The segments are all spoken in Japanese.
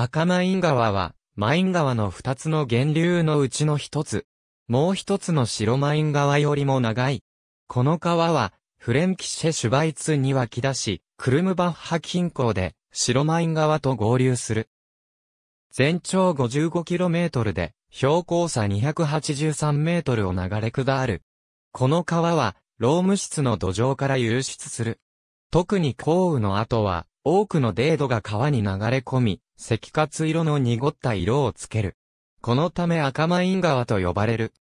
赤マイン川は、マイン川の二つの源流のうちの一つ。もう一つの白マイン川よりも長い。この川は、フレンキシェ・シュバイツに湧き出し、クルムバッハ近郊で、白マイン川と合流する。全長 55km で、標高差 283m を流れ下る。この川は、ローム室の土壌から流出する。特に降雨の後は、多くのデードが川に流れ込み、赤活色の濁った色をつける。このため赤マイン川と呼ばれる。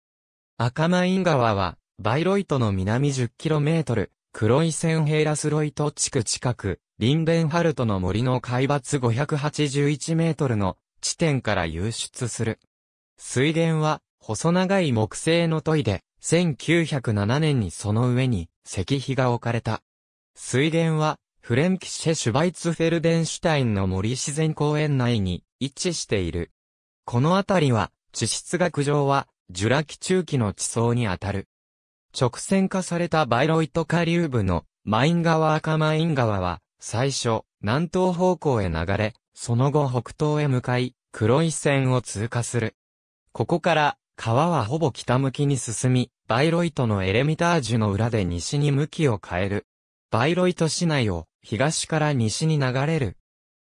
赤マイン川は、バイロイトの南 10km、黒い線ヘイラスロイト地区近く、リンベンハルトの森の海抜581メートルの地点から流出する。水源は、細長い木製のトイで、1907年にその上に石碑が置かれた。水源は、フレンキシェ・シュバイツフェルデンシュタインの森自然公園内に位置している。この辺りは、地質学上は、ジュラ紀中期の地層にあたる。直線化されたバイロイト下流部のマイン川赤マイン川は、最初、南東方向へ流れ、その後北東へ向かい、黒い線を通過する。ここから、川はほぼ北向きに進み、バイロイトのエレミタージュの裏で西に向きを変える。バイロイト市内を東から西に流れる。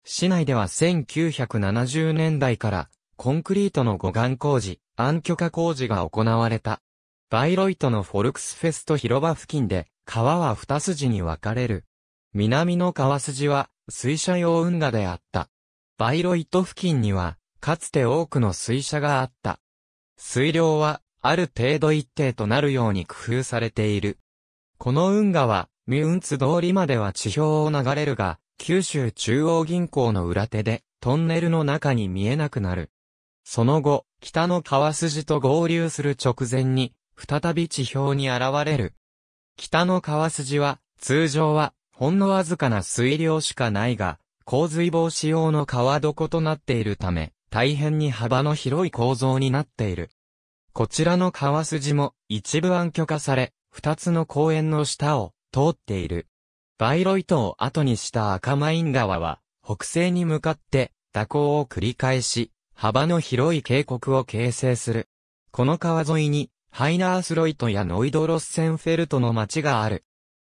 市内では1970年代からコンクリートの護岸工事、暗許可工事が行われた。バイロイトのフォルクスフェスト広場付近で川は二筋に分かれる。南の川筋は水車用運河であった。バイロイト付近にはかつて多くの水車があった。水量はある程度一定となるように工夫されている。この運河はミュンツ通りまでは地表を流れるが、九州中央銀行の裏手で、トンネルの中に見えなくなる。その後、北の川筋と合流する直前に、再び地表に現れる。北の川筋は、通常は、ほんのわずかな水量しかないが、洪水防止用の川床となっているため、大変に幅の広い構造になっている。こちらの川筋も一部暗渠化され、二つの公園の下を通っている。バイロイトを後にした赤マイン川は、北西に向かって蛇行を繰り返し、幅の広い渓谷を形成する。この川沿いに、ハイナースロイトやノイドロッセンフェルトの町がある。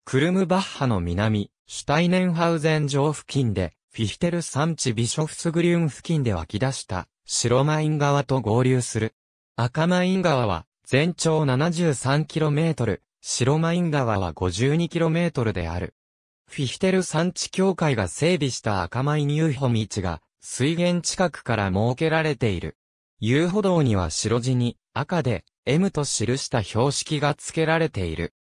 クルムバッハの南、シュタイネンハウゼン城付近で、フィヒテル山地ビショフスグリューン付近で湧き出した、白マイン川と合流する。赤マイン川は、全長 73km、白マイン川は 52km である。フィヒテル山地協会が整備した赤米ミー道が水源近くから設けられている。遊歩道には白地に赤で M と記した標識が付けられている。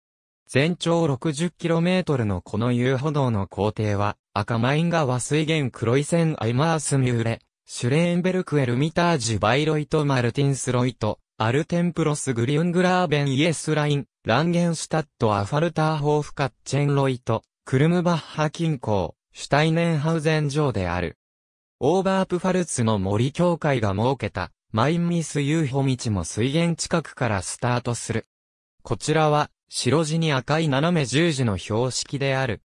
全長 60km のこの遊歩道の工程は赤マイン川水源黒い線アイマースミューレ、シュレーンベルクエルミタージュバイロイトマルティンスロイト、アルテンプロスグリュングラーベンイエスライン、ランゲンスタットアファルターホーフカッチェンロイト、クルムバッハ近郊、シュタイネンハウゼン城である。オーバープファルツの森協会が設けた、マインミス遊歩道も水源近くからスタートする。こちらは、白地に赤い斜め十字の標識である。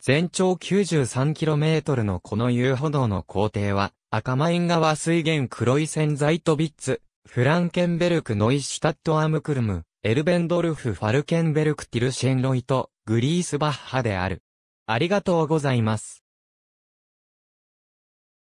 全長 93km のこの遊歩道の工程は、赤マイン川水源黒い潜在とビッツ、フランケンベルク・ノイシュタット・アムクルム、エルベンドルフ・ファルケンベルク・ティル・シェンロイト、グリースバッハである。ありがとうございます。